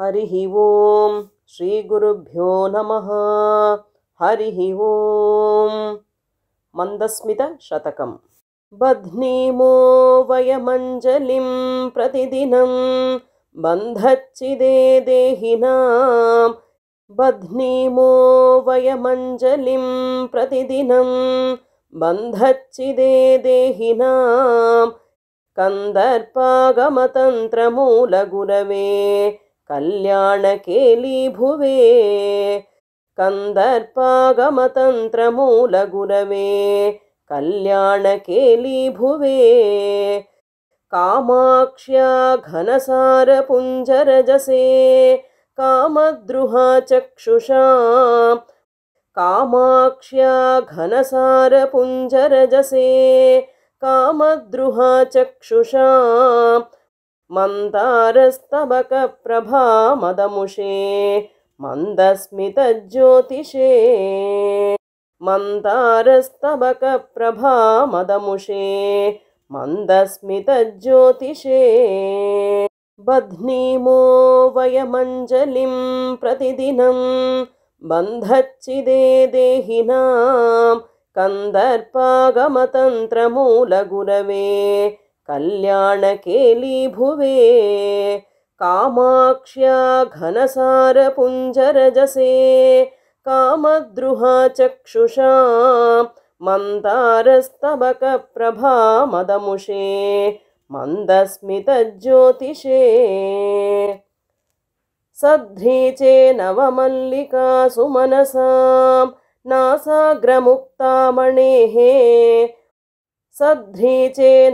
हरिः ओं श्रीगुरुभ्यो नमः हरिः ओं मन्दस्मितशतकं बध्नीमो वयमञ्जलिं प्रतिदिनं बन्धच्चिदे देहिनां बध्नीमो वयमञ्जलिं प्रतिदिनं बन्धच्चिदेहिनां कन्दर्पागमतन्त्रमूलगुरवे कल्याणकेलीभुवे कन्दर्पागमतन्त्रमूलगुरवे कल्याणकेलीभुवे कामाक्ष्या घनसारपुञ्जरजसे चक्षुषा कामाक्ष्या घनसार पुञ्जरजसे चक्षुषा मन्दारस्तबकप्रभा मदमुषे मन्दस्मितज्योतिषे मन्दारस्तबकप्रभा मदमुषे मन्दस्मितज्योतिषे बध्नीमो वयमञ्जलिं प्रतिदिनं बन्धच्चिदे देहिनां कन्दर्पागमतन्त्रमूलगुरवे कल्याणकेलीभुवे कामाक्ष्या घनसारपुञ्जरजसे कामाक्ष्याघनसारपुञ्जरजसे मन्दारस्तबकप्रभा मन्दारस्तबकप्रभामदमुषे मन्दस्मितज्योतिषे सध्रीचे नवमल्लिकासुमनसां नासाग्रमुक्तामणेः सध्रीचे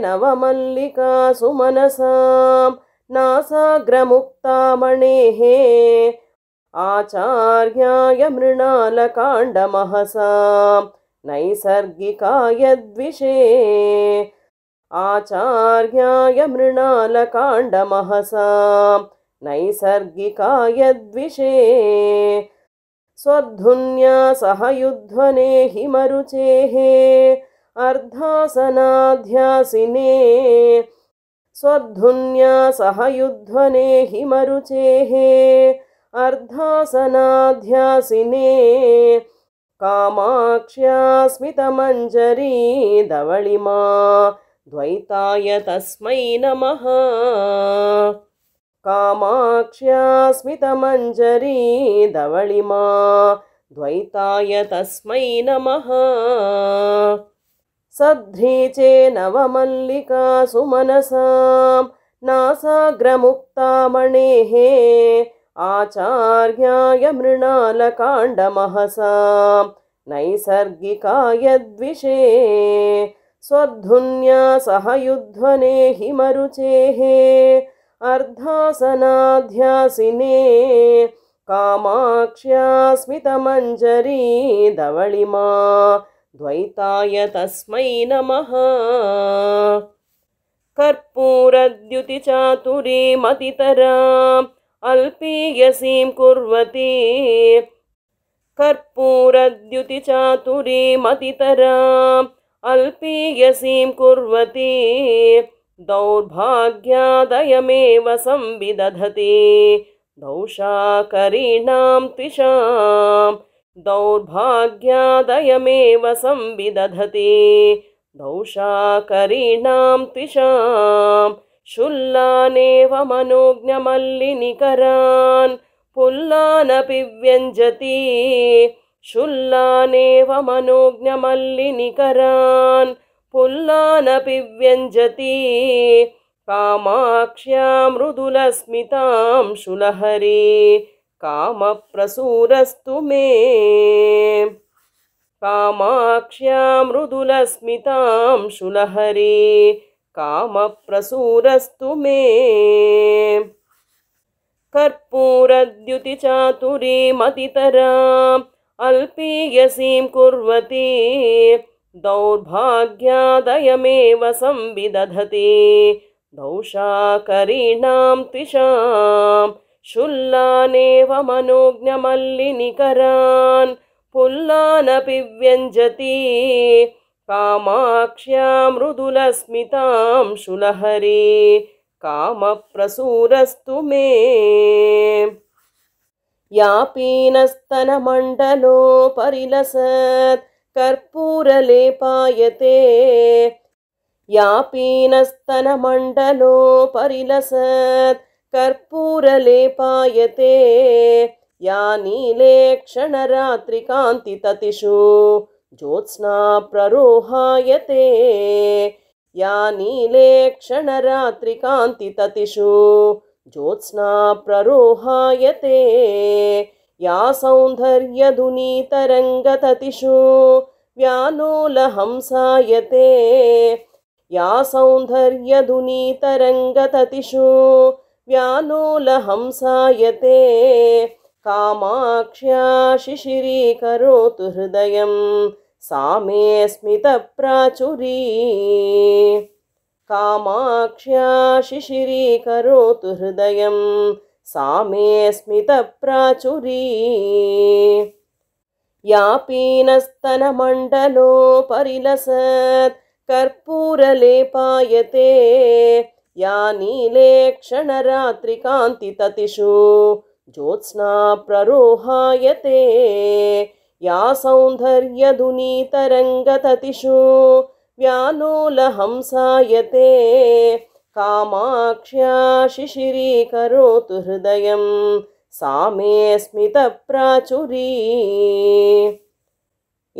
नासाग्रमुक्ता मणेः आचार्याय मृणालकाण्डमहसां नैसर्गिकायद्विषे आचार्याय मृणालकाण्डमहसां नैसर्गिकायद्विषे सह सहयुध्वनेहि मरुचेः अर्धासनाध्यासिने स्वर्धुन्यासहयुध्वने हि मरुचेः अर्धासनाध्यासिने कामाक्ष्यास्मितमञ्जरी दवळि मा द्वैताय तस्मै नमः कामाक्ष्यास्मितमञ्जरी दवळि मा द्वैताय तस्मै नमः सध्रीचे सुमनसां नासाग्रमुक्तामणेः आचार्याय मृणालकाण्डमहसां नैसर्गिकाय स्वधुन्या सह युध्वने हिमरुचेः अर्धासनाध्यासिने कामाक्ष्या स्मितमञ्जरी द्वैताय तस्मै नमः मतितरा अल्पीयसीं कुर्वती मतितरा अल्पीयसीं कुर्वती दौर्भाग्यादयमेव संविदधति दोषाकरीणां त्रिषा दौर्भाग्यादयमेव संविदधति दौशाकरीणां तिषां शुल्लानेव मनोज्ञमल्लिनिकरान् पुल्लानपि व्यञ्जति शुल्लानेव मनोज्ञमल्लिनिकरान् पुल्लानपि व्यञ्जति कामाक्ष्या मृदुलस्मितां शुलहरी कामप्रसूरस्तु मे कामाक्ष्या मृदुलस्मितां शुलहरी कामप्रसूरस्तु मे कर्पूरद्युतिचातुरीमतितरा अल्पीयसीं कुर्वती दौर्भाग्यादयमेव संविदधति दोषा करीणां शुल्लानेव मनोज्ञमल्लिनिकरान् पुल्लानपि व्यञ्जति कामाक्ष्या मृदुलस्मितां शुलहरे कामप्रसूरस्तु मे यापीनस्तनमण्डलो परिलसत्, कर्पूरलेपायते पायते परिलसत् कर्पूरलेपायते नीले क्षणरात्रिकान्तिततिषु ज्योत्स्ना प्ररोहायते नीले क्षणरात्रिकान्तिततिषु ज्योत्स्ना प्ररोहायते या सौन्दर्यधुनीतरङ्गततिषु व्यानूलहंसायते या सौन्दर्यधुनीतरङ्गततिषु व्यालोलहंसायते कामाक्ष्या शिशिरीकरोतु हृदयं सा मे स्मितप्राचुरी कामाक्ष्या शिशिरीकरोतु हृदयं सा मे स्मितप्राचुरी यापीनस्तनमण्डलोपरिलसत् कर्पूरलेपायते या नीले क्षणरात्रिकान्तिततिषु ज्योत्स्ना प्ररोहायते या सौन्दर्यधुनीतरङ्गततिषु व्यानूलहंसायते कामाक्ष्या शिशिरीकरोतु हृदयं सा मे स्मितप्राचुरी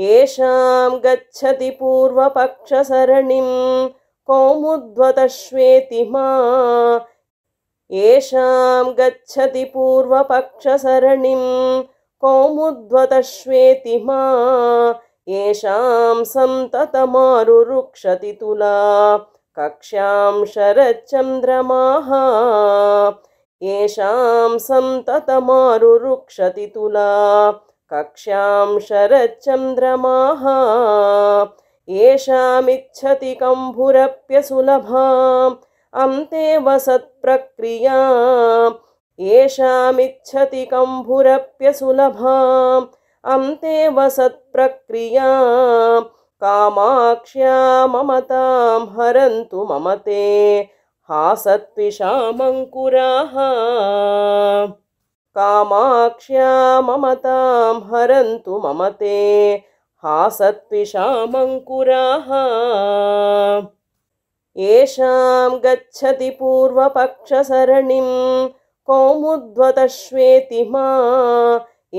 येषां गच्छति पूर्वपक्षसरणिम् मा येषां गच्छति पूर्वपक्षसरणिं मा येषां सन्ततमारुरुक्षति तुला कक्ष्यां शरच्चन्द्रमाः येषां सन्ततमारुरुक्षति तुला कक्ष्यां शरच्चन्द्रमाः येषामिच्छति कम्भुरप्यसुलभाम् अन्ते वसत्प्रक्रिया येषामिच्छति कम्भुरप्यसुलभाम् अन्ते वसत्प्रक्रिया कामाक्ष्या ममतां हरन्तु ममते हासत्विषामङ्कुराः कामाक्ष्या ममतां हरन्तु ममते हासत्पिशामङ्कुराः येषां गच्छति पूर्वपक्षसरणिं कौमुद्वतश्वेति मा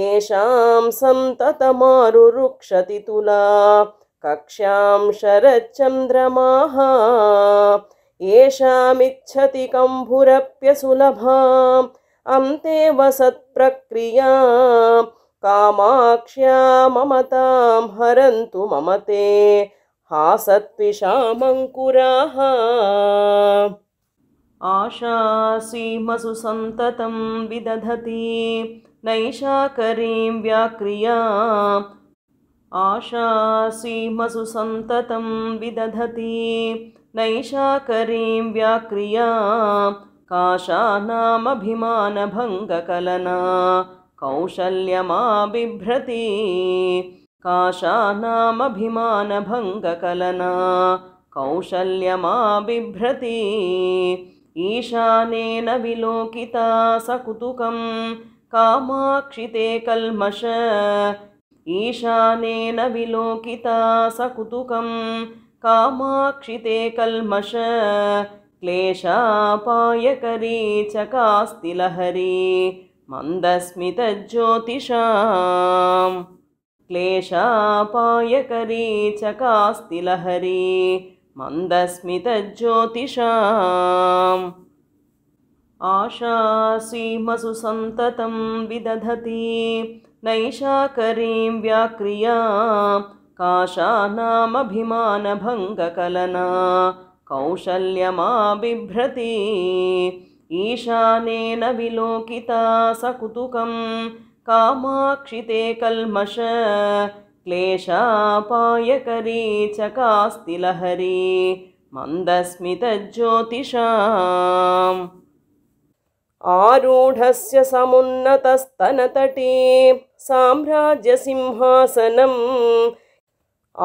येषां सन्ततमारुरुक्षति तुला कक्षां शरच्चन्द्रमाः येषामिच्छति कम्भुरप्यसुलभाम् अन्ते वसत्प्रक्रिया कामाक्ष्या ममतां हरन्तु मम ते हासत्पिशामङ्कुराः आशासि मधुसन्ततं विदधती नैषा करीं व्याक्रिया आशासि मसुसन्ततं विदधति नैषा करीं व्याक्रिया काशानामभिमानभङ्गकलना कौशल्यमा बिभ्रती काशानामभिमानभङ्गकलना कौशल्यमा बिभ्रती ईशानेन विलोकिता सकुतुकं कामाक्षिते कल्मष ईशानेन विलोकिता सकुतुकं कामाक्षिते कल्मष क्लेशापायकरी कास्ति लहरी मन्दस्मितज्योतिषा क्लेशापायकरी च कास्ति लहरी मन्दस्मितज्योतिषा आशासिमसुसन्ततं विदधति नैषाकरीं व्याक्रिया काशानामभिमानभङ्गकलना कौशल्यमा बिभ्रती ईशानेन विलोकिता सकुतुकं कामाक्षिते कल्मष क्लेशापायकरी चकास्ति लहरी मन्दस्मितज्योतिषाम् आरूढस्य समुन्नतस्तनतटी साम्राज्यसिंहासनम्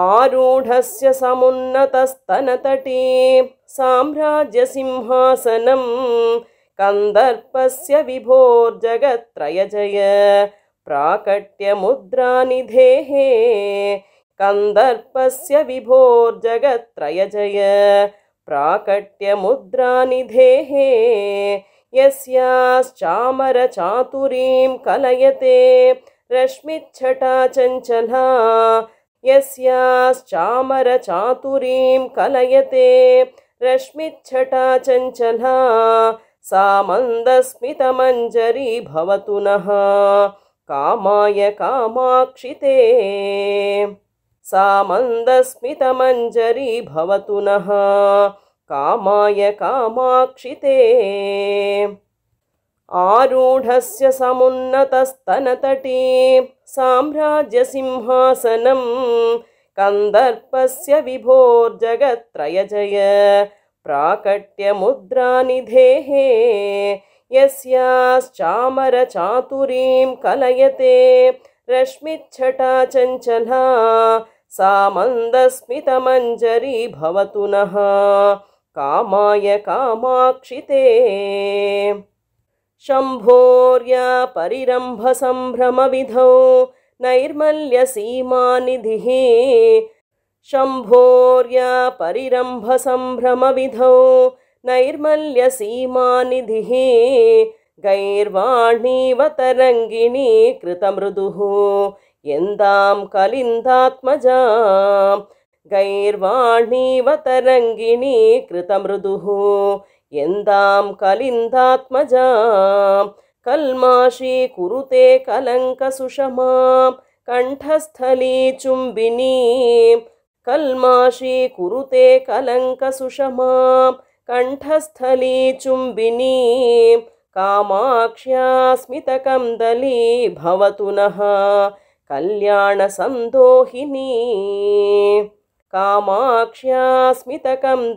आरूढस्य समुन्नतस्तनतटी साम्राज्यसिंहासनम् कन्दर्पस्य विभोर्जगत्रयजय प्राकट्यमुद्रानि धेः कन्दर्पस्य विभोर्जगत्रयजय प्राकट्यमुद्रानि धेः यस्याश्चामरचातुरीं कलयते रश्मिच्छटा चञ्चला यस्याश्चामरचातुरीं कलयते रश्मिच्छटा चञ्चला सा मन्दस्मितमञ्जरी भवतु नः कामाय कामाक्षिते सा मन्दस्मितमञ्जरी भवतु नः कामाय कामाक्षिते आरूढस्य समुन्नतस्तनतटी साम्राज्यसिंहासनं कन्दर्पस्य विभोर्जगत्त्रय जय प्राकट्यमुद्रा यस्याश्चामरचातुरीं कलयते रश्मिच्छटा चञ्चला सा मन्दस्मितमञ्जरी भवतु नः कामाय कामाक्षिते परिरम्भसम्भ्रमविधौ नैर्मल्यसीमानिधिः परिरम्भसम्भ्रमविधौ नैर्मल्यसीमानिधिः गैर्वाणीवतरङ्गिनी कृतमृदुः यन्दां कलिन्दात्मजा गैर्वाणीवतरङ्गिनी कृतमृदुः यन्दां कलिन्दात्मजा कल्माशी कुरुते कलङ्कसुषमां चुम्बिनी कल्माषी कुरुते कलङ्कसुषमां कण्ठस्थलीचुम्बिनी दली भवतु नः कल्याणसन्दोहिनी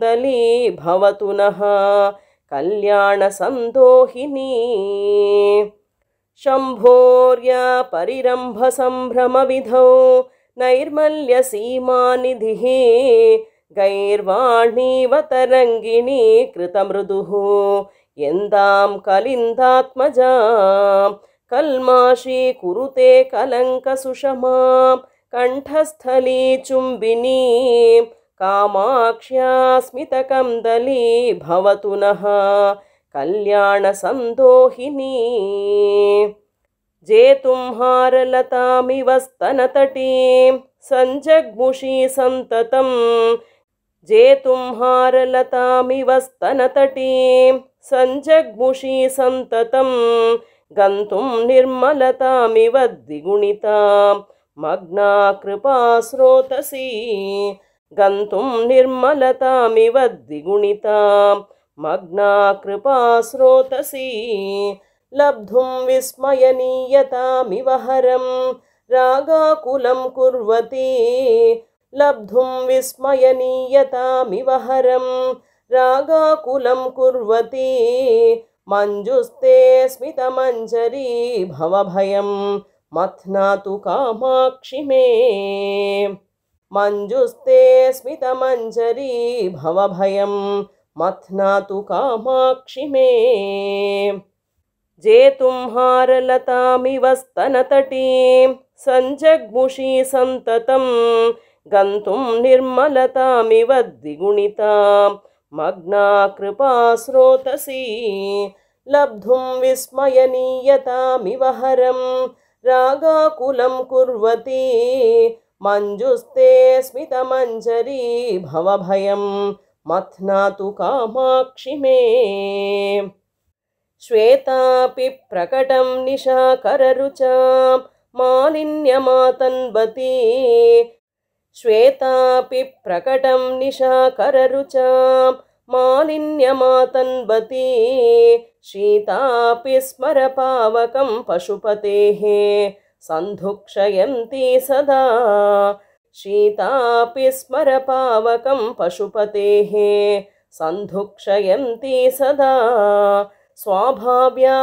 दली भवतु नः कल्याणसन्दोहिनी शम्भोर्या परिरम्भसम्भ्रमविधौ नैर्मल्यसीमानिधिः गैर्वाणीवतरङ्गिनी कृतमृदुः यन्दां कलिन्दात्मजा कल्माशी कुरुते कलङ्कसुषमां कण्ठस्थलीचुम्बिनी चुम्बिनी। स्मितकन्दली भवतु नः कल्याणसन्दोहिनी जेतुं स्तनतटीं सञ्जग्मुषी सन्ततं जेतुं स्तनतटीं सञ्जग्मुषी सन्ततं गन्तुं द्विगुणितां मग्ना कृपा स्रोतसी गन्तुं द्विगुणितां मग्ना कृपा स्रोतसी लब्धुं विस्मयनीयतामिवहरं रागाकुलं कुर्वती लब्धुं विस्मयनीयतामिवहरं रागाकुलं कुर्वती मञ्जुस्ते स्मितमञ्जरी भवभयं मथ्नातु कामाक्षि मे मञ्जुस्तेस्मितमञ्जरी भवभयं मथ्नातु कामाक्षि मे जेतुं हारलतामिवस्तनतटी सञ्जग्मुषी सन्ततं गन्तुं निर्मलतामिव द्विगुणिता मग्ना कृपा स्रोतसी लब्धुं विस्मयनीयतामिव हरं रागाकुलं कुर्वती मञ्जुस्ते स्मितमञ्जरी भवभयं मथ्नातु कामाक्षि मे श्वेतापि प्रकटं निशाकररु मालिन्यमातन्वती श्वेतापि प्रकटं निशाकररु मालिन्यमातन्वती शीतापि स्मरपावकं पशुपतेः सन्धुक्षयन्ती सदा शीतापि स्मरपावकं पशुपतेः सन्धुक्षयन्ती सदा स्वाभाव्या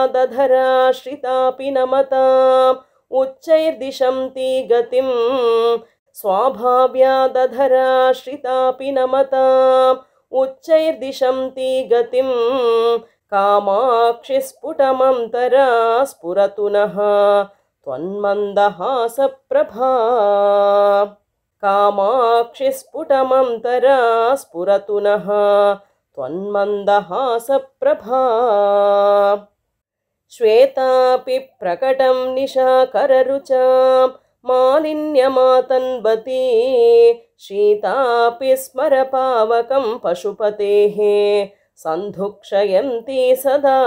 नमताम् उच्चैर्दिशं गतिं स्वाभाव्या नमताम् उच्चैर्दिशं गतिं कामाक्षिस्फुटमन्तरा स्फुरतु नः त्वन्मन्दहासप्रभा कामाक्षिस्फुटमन्तरा स्फुरतु नः त्वन्मन्दहासप्रभा श्वेतापि प्रकटं निशाकर मालिन्यमातन्वती शीतापि स्मरपावकं पशुपतेः सन्धुक्षयन्ती सदा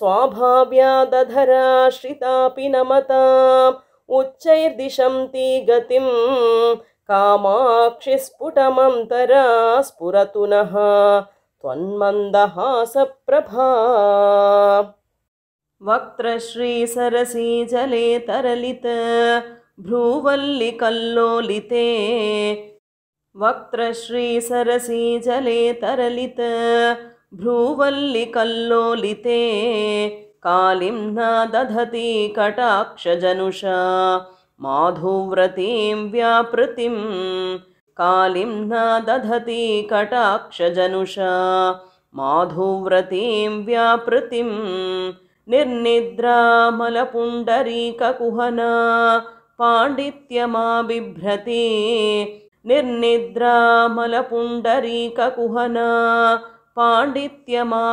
स्वाभाव्या उच्चैर्दिशन्ती गतिं कामाक्षि स्फुटमं स्फुरतु नः त्वन्मन्दहासप्रभा तरलित वक्त्रश्री सरसिजले तरलित भ्रूवल्लिकल्लोलिते कालिं न दधति कटाक्षजनुषा माधुव्रतीं व्यापृतिं कालिं न दधति कटाक्षजनुषा माधुव्रतीं व्यापृतिं निर्निद्रामलपुण्डरीककुहना पाण्डित्यमा बिभ्रती निर्निद्रामलपुण्डरीकककुहना पाण्डित्यमा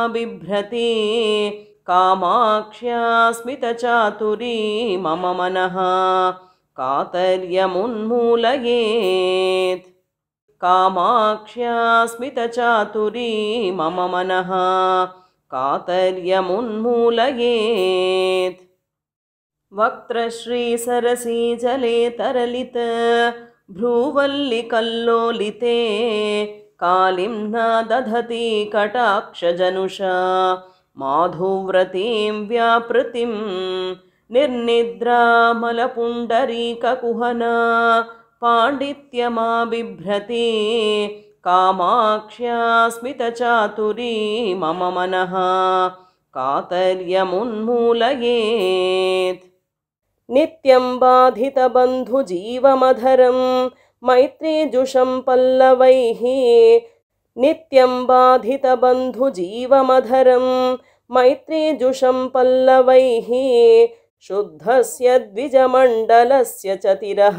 कामाक्ष्या स्मितचातुरी मम मनः कातर्यमुन्मूलयेत् कामाक्ष्यास्मितचातुरी मम मनः कातर्यमुन्मूलयेत् वक्त्रश्रीसरसीजले तरलित भ्रूवल्लिकल्लोलिते कालिं न दधति कटाक्षजनुषा माधुव्रतीं व्यापृतिम् निर्निद्रामलपुण्डरीककुहना पाण्डित्यमाभिभ्रती कामाक्ष्यास्मितचातुरी मम मनः कातर्यमुन्मूलयेत् नित्यं बाधितबन्धुजीवमधरं मैत्रीजुषं पल्लवैः नित्यं बाधितबन्धुजीवमधरं मैत्रीजुषं पल्लवैः शुद्धस्य द्विजमण्डलस्य चतिरः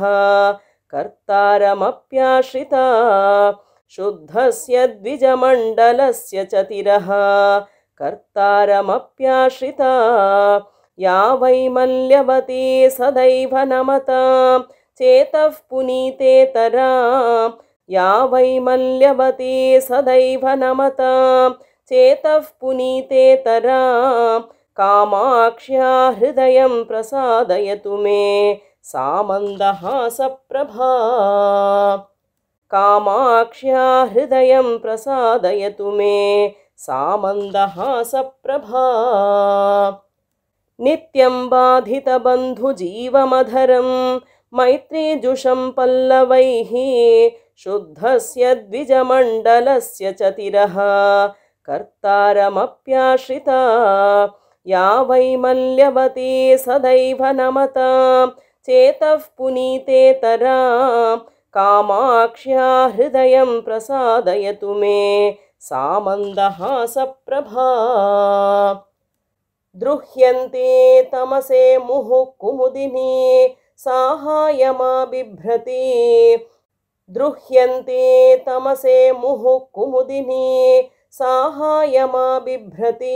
कर्तारमप्याश्रिता शुद्धस्य द्विजमण्डलस्य चतिरः कर्तारमप्याश्रिता या वै मल्यवती सदैव नमता चेतः पुनीतेतरा या वै मल्यवती सदैव नमता चेतः पुनीतेतरा कामाक्ष्या हृदयं प्रसादयतु मे सामन्दहासप्रभा कामाक्ष्या हृदयं प्रसादयतु मे सामन्दहासप्रभा नित्यं बाधितबन्धुजीवमधरं मैत्रीजुषं पल्लवैः शुद्धस्य द्विजमण्डलस्य च तिरः कर्तारमप्याश्रिता या मल्यवती सदैव नमता चेतः पुनीतेतरा कामाक्ष्या हृदयं प्रसादयतु मे सा मन्दः सप्रभा द्रुह्यन्ते तमसे मुहुक्कुमुदिनी साहायमा द्रुह्यन्ते तमसे मुहुक्कुमुदिनी साहायमा बिभ्रती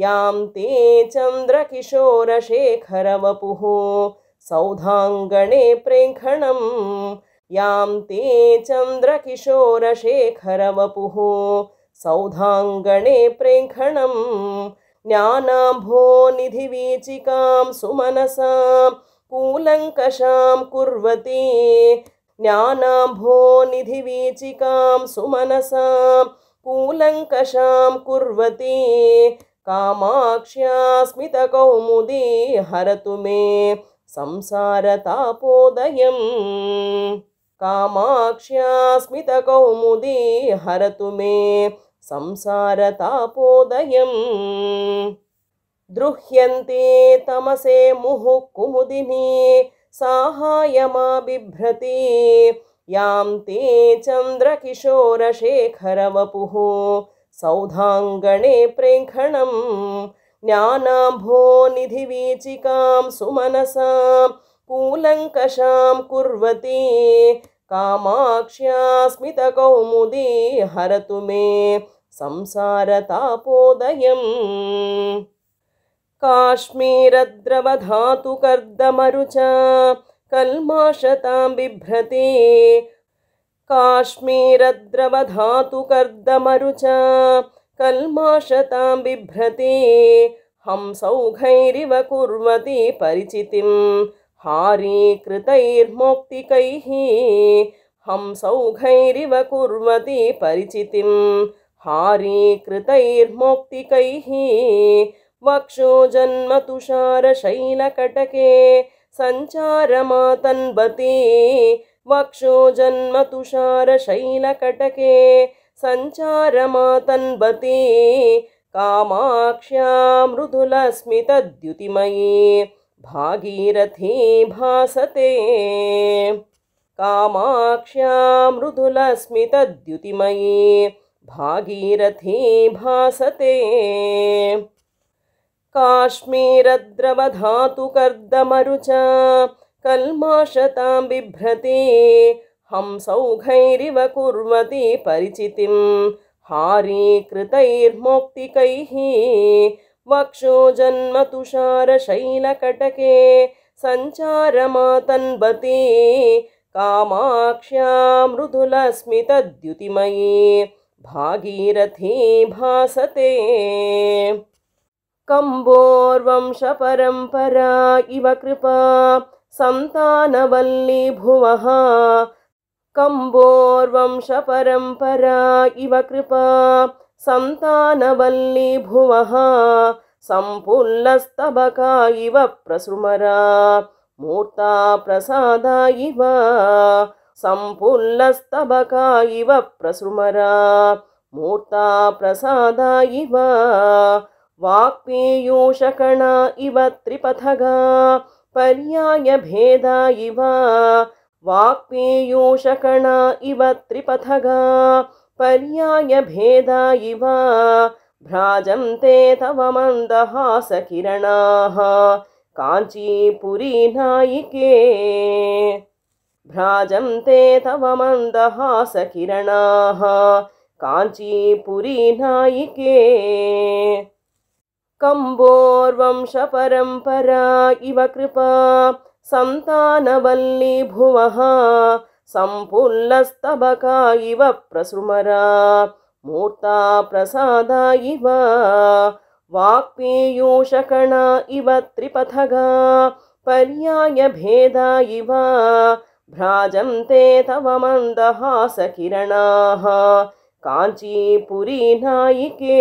यां ते चन्द्रकिशोरशेखरवपुः सौधाङ्गणे प्रेङ्खणं यां ते चन्द्रकिशोरशेखरवपुः सौधाङ्गणे प्रेङ्खणं ज्ञानाम्भो निधिवीचिकां सुमनसा कूलङ्कषां कुर्वती ज्ञानाम्भो निधिवीचिकां सुमनसा कूलङ्कषां कुर्वती कामाक्ष्यास्मितकौमुदी संसारतापोदयम् कामाक्ष्यास्मितकौमुदी हरतु मे संसारतापोदयम् द्रुह्यन्ते तमसे मुहुक्कुमुदिनी साहायमाबिभ्रती यां ते चन्द्रकिशोरशेखरवपुः सौधाङ्गणे प्रेङ्खणं ज्ञानाम्भोनिधिवीचिकां सुमनसां कूलङ्कषां कुर्वती कामाक्ष्या स्मितकौमुदी हरतु मे संसारतापोदयम् काश्मीरद्रवधातु कल्माशतां बिभ्रती काश्मीरद्रवधातु कर्दमरुचा कल्माशताम्बिभ्रती हंसौघैरिव कुर्वती परिचितिं हारीकृतैर्मौक्तिकैः हंसौघैरिव कुर्वती परिचितिं सञ्चारमातन्वती वक्षो वक्षोजन्मतुषारशैलकटके सञ्चारमातन्वते कामाक्ष्या मृदुलस्मितद्युतिमयी भागीरथे भासते कामाक्ष्या मृदुलस्मितद्युतिमयी भागीरथे भासते काश्मीरद्रवधातु कल्मा बिभ्रति हंसौघैरिव कुर्वति परिचितिं हारीकृतैर्मोक्तिकैः वक्षो जन्मतुषारशैलकटके तुषारशैलकटके कामाक्ष्या मृदुलस्मितद्युतिमये भागीरथे भासते कम्बोर्वंशपरम्परा इव कृपा सन्तानवल्ली भुवः कम्बोर्वंशपरम्परा इव कृपा सन्तानवल्ली भुवः संपुल्लस्तबका इव मूर्ता प्रसादा इव संपुल्लस्तबका इव मूर्ता प्रसादा इव इव त्रिपथगा पर्याय भेदा इव वाक्पेयूशकणा इव त्रिपथगा पर्याय भेदा इव भ्राजन्ते तव मन्दहासकिरणाः काञ्चीपुरी नायिके भ्राजन्ते तव मन्दहासकिरणाः काञ्चीपुरी नायिके कम्बोर्वंशपरम्परा इव कृपा भुवः सम्पुल्लस्तबका इव प्रसृमरा मूर्ता प्रसादा इव वाक्पीयूषकणा इव त्रिपथगा पर्यायभेदा इव भ्राजन्ते तव मन्दहासकिरणाः काञ्चीपुरी नायिके